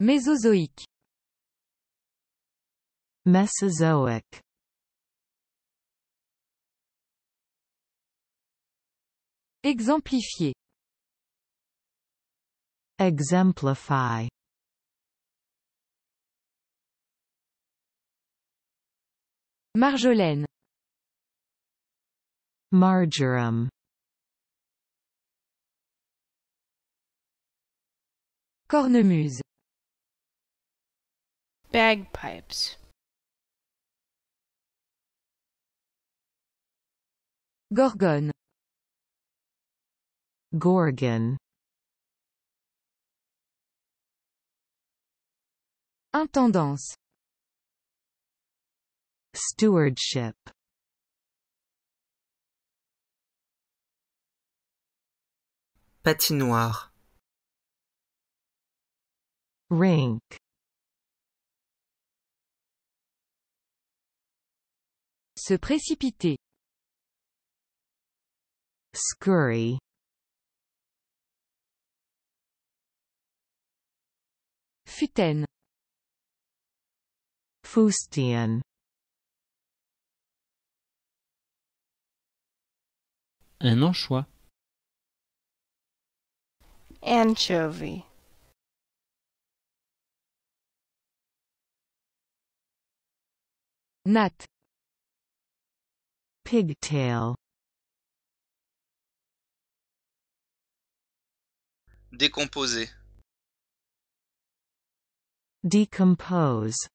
Mésozoïque. Mesozoic. Exemplifier. Exemplify. Marjolaine. Marjoram. Cornemuse bagpipes gorgone gorgon intendance stewardship patinoire rink Se précipiter. Scurry. Futaine. Fustian. Un anchois. Anchovy. Nat. Pigtail Décomposer Decompose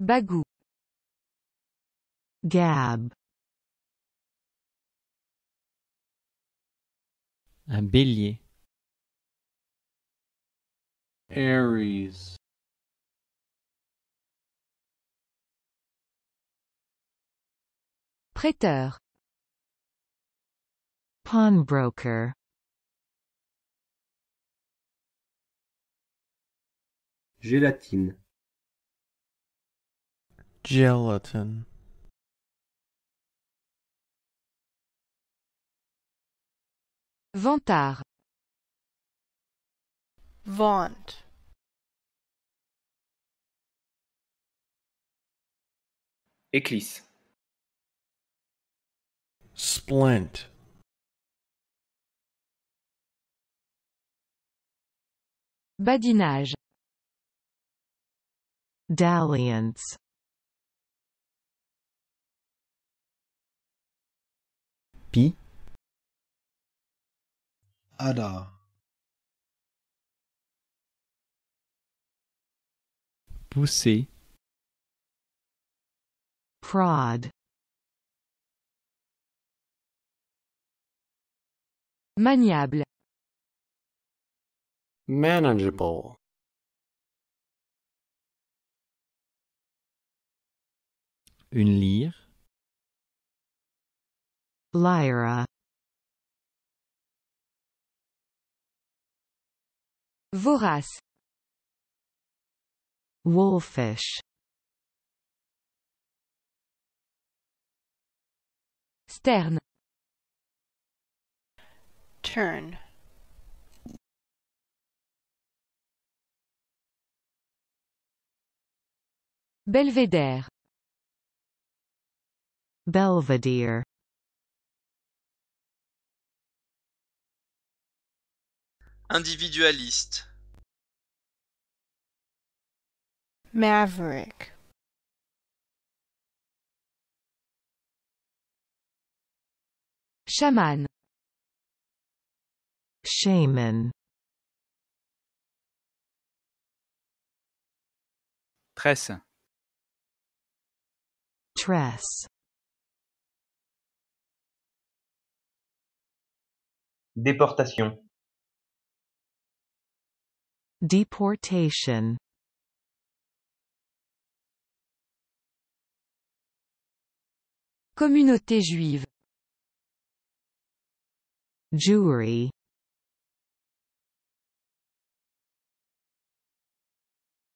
Bagou Gab Un bélier Aries Prêteur. Pawnbroker. Gélatine. Gelatin. Vantard. Vant Éclisse. splint badinage dalliance pi ada pousser prod Maniable. Manageable. Une lyre. Lyra. Vorace. Wolfish. Stern turn Belvédère Belvedere Individualiste Maverick Chaman Shaman. Tresse. Tresse. Déportation. Deportation. Communauté juive. Jewry.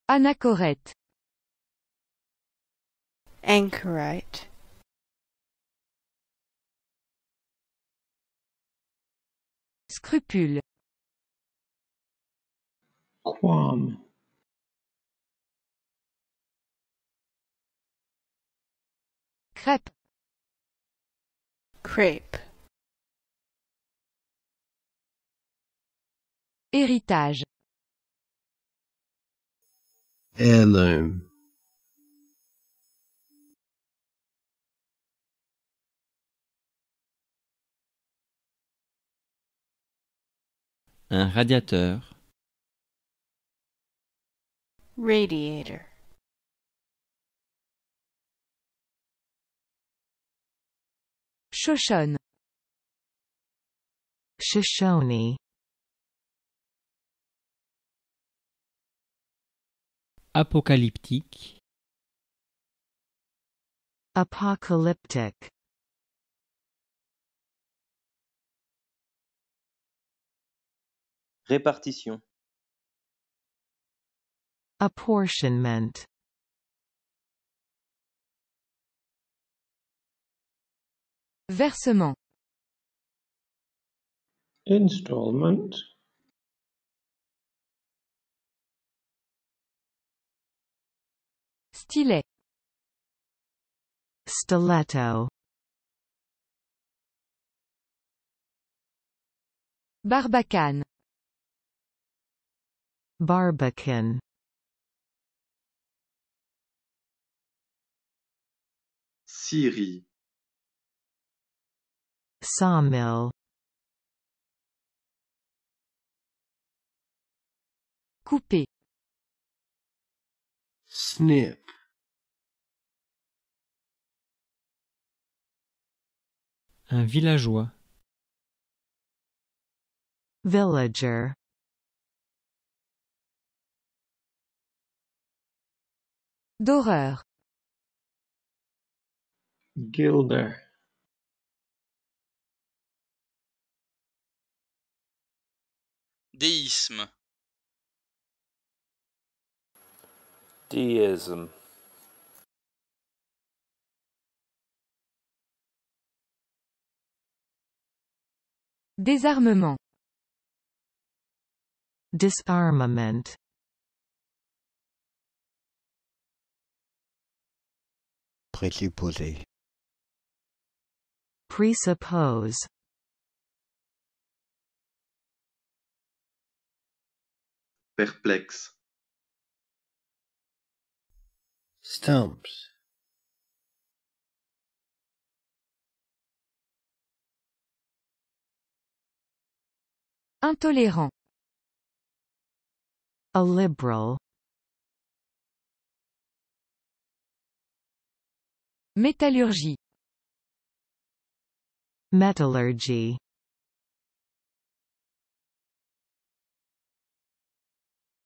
Anachorète. Anchorite. Scrupule. Quam. Crêpe. Crêpe. Héritage. heirloom Un radiateur. Radiator. Shoshone. Shoshone. apocalyptique apocalyptic répartition apportionment versement installment Stylet. Stiletto. Barbacane. Barbican. Syrie. Sawmill. Coupé. Snip. Un villageois. Villager. D'horreur. Gilder. Déisme. Deism. Désarmement. Disarmament. Présupposer. Presuppose. Perplexe. Stumps. Intolérant. A liberal. Métallurgie. Metallurgy.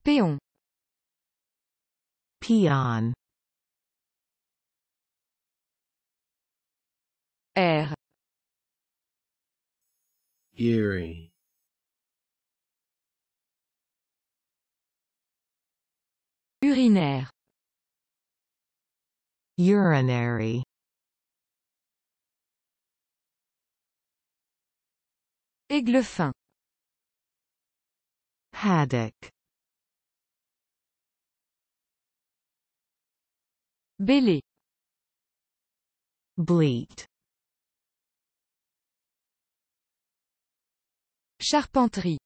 Péon. Peon. R. Eerie. Urinaire. Urinary. Aigle fin. Haddock. Bélé. Bleat. Charpenterie.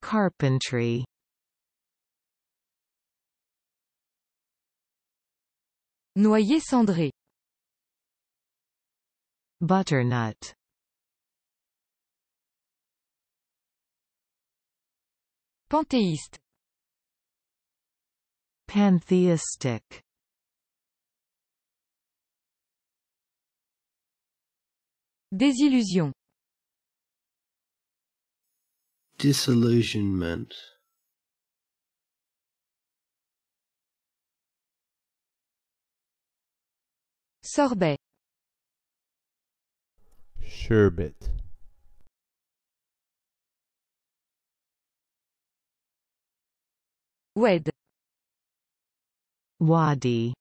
Carpentry. Noyer cendré. Butternut. Panthéiste. Pantheistic. Désillusion. Disillusionment. Sorbet. Sherbet. Wed. Wadi.